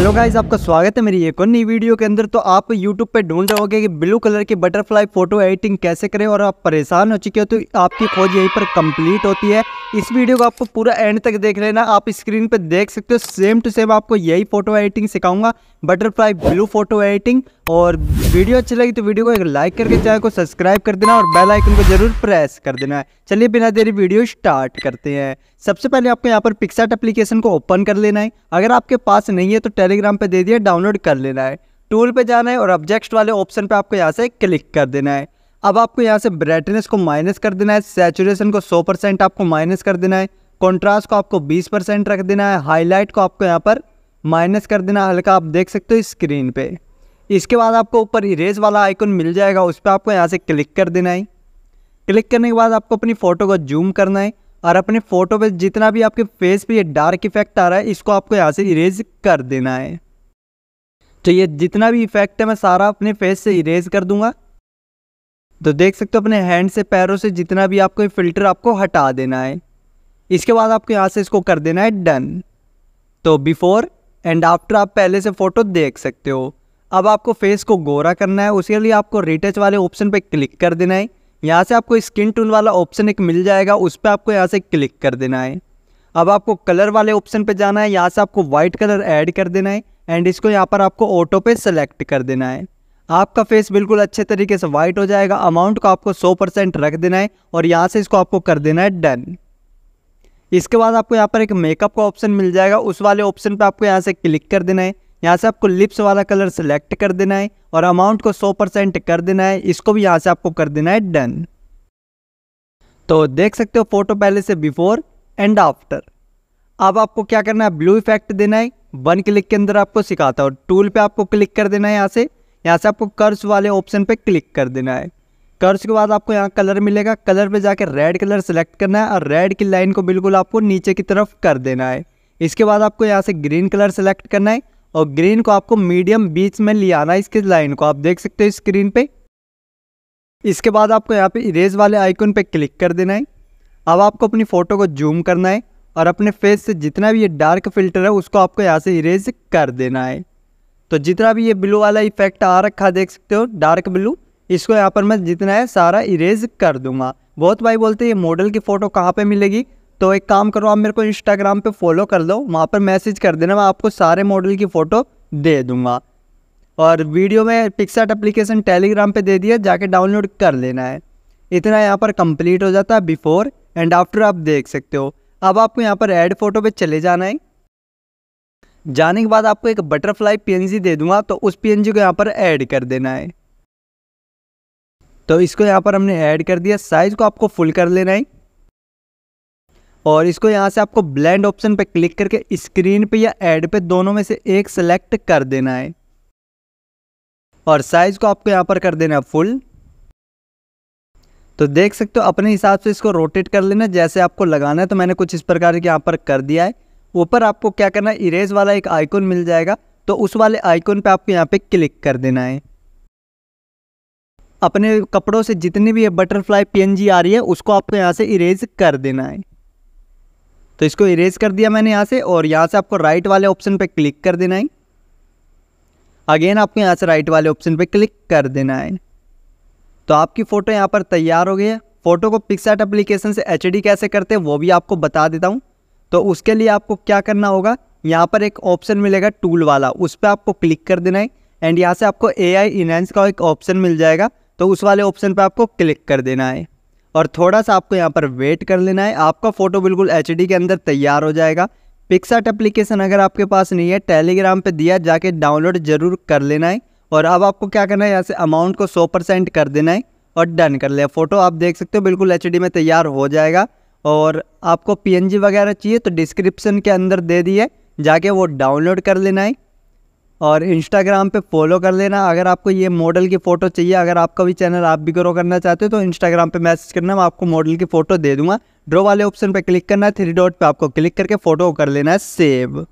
hello guys आपका स्वागत है मेरी एक और नई वीडियो के अंदर तो आप यूट्यूब पे ढूंढ रहे होगे कि ब्लू कलर की बटरफ्लाई फोटो एडिटिंग कैसे करें और आप परेशान हो चुके हो तो आपकी खोज यहीं पर कंप्लीट होती है इस वीडियो को आपको पूरा एंड तक देख लेना आप स्क्रीन पे देख सकते हो सेम टू सेम आपको यही फोटो एडिटिंग सिखाऊंगा बटरफ्लाई ब्लू फोटो एडिटिंग और वीडियो अच्छी लगी तो वीडियो को एक लाइक करके चैनल को सब्सक्राइब कर देना और बेल आइकन को जरूर प्रेस कर देना चलिए बिना देरी वीडियो स्टार्ट करते हैं सबसे पहले आपको यहाँ पर पिक्सट एप्लीकेशन को ओपन कर लेना है अगर आपके पास नहीं है तो टेलीग्राम पे दे दिया डाउनलोड कर लेना है टूल पे जाना है और ऑब्जेक्ट वाले ऑप्शन पे आपको यहाँ से क्लिक कर देना है अब आपको यहाँ से ब्राइटनेस को माइनस कर देना है सेचुरेशन को 100 परसेंट आपको माइनस कर देना है कॉन्ट्रास्ट को आपको 20 परसेंट रख देना है हाईलाइट को आपको यहाँ पर माइनस कर देना है हल्का आप देख सकते हो स्क्रीन पे इसके बाद आपको ऊपर इरेज वाला आइकन मिल जाएगा उस पर आपको यहाँ से क्लिक कर देना है क्लिक करने के बाद आपको अपनी फ़ोटो को जूम करना है और अपने फ़ोटो पे जितना भी आपके फेस पे ये डार्क इफेक्ट आ रहा है इसको आपको यहाँ से इरेज कर देना है तो ये जितना भी इफेक्ट है मैं सारा अपने फेस से इरेज कर दूंगा तो देख सकते हो अपने हैंड से पैरों से जितना भी आपको फ़िल्टर आपको हटा देना है इसके बाद आपको यहाँ से इसको कर देना है डन तो बिफ़ोर एंड आफ्टर आप पहले से फ़ोटो देख सकते हो अब आपको फेस को गोरा करना है उसके लिए आपको रिटच वाले ऑप्शन पर क्लिक कर देना है यहाँ से आपको स्किन टून वाला ऑप्शन एक मिल जाएगा उस पर आपको यहाँ से क्लिक कर देना है अब आपको कलर वाले ऑप्शन पे जाना है यहाँ से आपको वाइट कलर ऐड कर देना है एंड इसको यहाँ पर आपको ऑटो पे सेलेक्ट कर देना है आपका फेस बिल्कुल अच्छे तरीके से वाइट हो जाएगा अमाउंट को आपको 100 परसेंट रख देना है और यहाँ से इसको आपको कर देना है डन इसके बाद आपको यहाँ पर एक मेकअप का ऑप्शन मिल जाएगा उस वाले ऑप्शन पर आपको यहाँ से क्लिक कर देना है यहाँ से आपको लिप्स वाला कलर सेलेक्ट कर देना है और अमाउंट को 100 परसेंट कर देना है इसको भी यहाँ से आपको कर देना है डन तो देख सकते हो फोटो पहले से बिफोर एंड आफ्टर अब आपको क्या करना है ब्लू इफेक्ट देना है वन क्लिक के अंदर आपको सिखाता हूँ टूल पे आपको क्लिक कर देना है यहाँ से यहाँ से आपको कर्ज वाले ऑप्शन पे क्लिक कर देना है कर्ज के बाद आपको यहाँ कलर मिलेगा कलर पे जाके रेड कलर सेलेक्ट करना है और रेड की लाइन को बिल्कुल आपको नीचे की तरफ कर देना है इसके बाद आपको यहाँ से ग्रीन कलर सेलेक्ट करना है और ग्रीन को आपको मीडियम बीच में ले आना इसके लाइन को आप देख सकते हो स्क्रीन पे इसके बाद आपको यहाँ पे इरेज वाले आइकन पे क्लिक कर देना है अब आपको अपनी फ़ोटो को जूम करना है और अपने फेस से जितना भी ये डार्क फिल्टर है उसको आपको यहाँ से इरेज कर देना है तो जितना भी ये ब्लू वाला इफेक्ट आ रखा देख सकते हो डार्क ब्लू इसको यहाँ पर मैं जितना है सारा इरेज कर दूंगा बहुत भाई बोलते हैं ये मॉडल की फ़ोटो कहाँ पे मिलेगी तो एक काम करो आप मेरे को इंस्टाग्राम पे फॉलो कर लो वहाँ पर मैसेज कर देना मैं आपको सारे मॉडल की फ़ोटो दे दूँगा और वीडियो में पिक्सट एप्लीकेशन टेलीग्राम पे दे दिया जाके डाउनलोड कर लेना है इतना यहाँ पर कंप्लीट हो जाता है बिफ़ोर एंड आफ्टर आप देख सकते हो अब आपको यहाँ पर ऐड फोटो पर चले जाना है जाने के बाद आपको एक बटरफ्लाई पीएनजी दे दूंगा तो उस पीएनजी को यहाँ पर ऐड कर देना है तो इसको यहाँ पर हमने ऐड कर दिया साइज़ को आपको फुल कर लेना है और इसको यहाँ से आपको ब्लेंड ऑप्शन पर क्लिक करके स्क्रीन पे या एड पे दोनों में से एक सेलेक्ट कर देना है और साइज़ को आपको यहाँ पर कर देना है फुल तो देख सकते हो अपने हिसाब से इसको रोटेट कर लेना जैसे आपको लगाना है तो मैंने कुछ इस प्रकार के यहाँ पर कर दिया है ऊपर आपको क्या करना है इरेज वाला एक आइकॉन मिल जाएगा तो उस वाले आइकॉन पे आपको यहाँ पे क्लिक कर देना है अपने कपड़ों से जितनी भी बटरफ्लाई पी आ रही है उसको आपको यहाँ से इरेज कर देना है तो इसको इरेज कर दिया मैंने यहाँ से और यहाँ से आपको राइट वाले ऑप्शन पर क्लिक कर देना है अगेन आपको यहाँ से राइट वाले ऑप्शन पर क्लिक कर देना है तो आपकी फ़ोटो यहाँ पर तैयार हो गई है फ़ोटो को पिक्सार्ट एप्लीकेशन से एच कैसे करते हैं वो भी आपको बता देता हूँ तो उसके लिए आपको क्या करना होगा यहाँ पर एक ऑप्शन मिलेगा टूल वाला उस पर आपको क्लिक कर देना है एंड यहाँ से आपको ए आई का एक ऑप्शन मिल जाएगा तो उस वाले ऑप्शन पर आपको क्लिक कर देना है और थोड़ा सा आपको यहाँ पर वेट कर लेना है आपका फ़ोटो बिल्कुल एच के अंदर तैयार हो जाएगा पिक्साट एप्लीकेशन अगर आपके पास नहीं है टेलीग्राम पे दिया जाके डाउनलोड जरूर कर लेना है और अब आपको क्या करना है यहाँ से अमाउंट को सौ परसेंट कर देना है और डन कर लिया फ़ोटो आप देख सकते हो बिल्कुल एच में तैयार हो जाएगा और आपको पी वगैरह चाहिए तो डिस्क्रिप्सन के अंदर दे दिए जाके वो डाउनलोड कर लेना है और इंस्टाग्राम पे फॉलो कर लेना अगर आपको ये मॉडल की फ़ोटो चाहिए अगर आपका भी चैनल आप भी ग्रो करना चाहते हो तो इंस्टाग्राम पे मैसेज करना मैं आपको मॉडल की फ़ोटो दे दूंगा ड्रो वाले ऑप्शन पे क्लिक करना है थ्री डॉट पे आपको क्लिक करके फ़ोटो कर लेना है सेव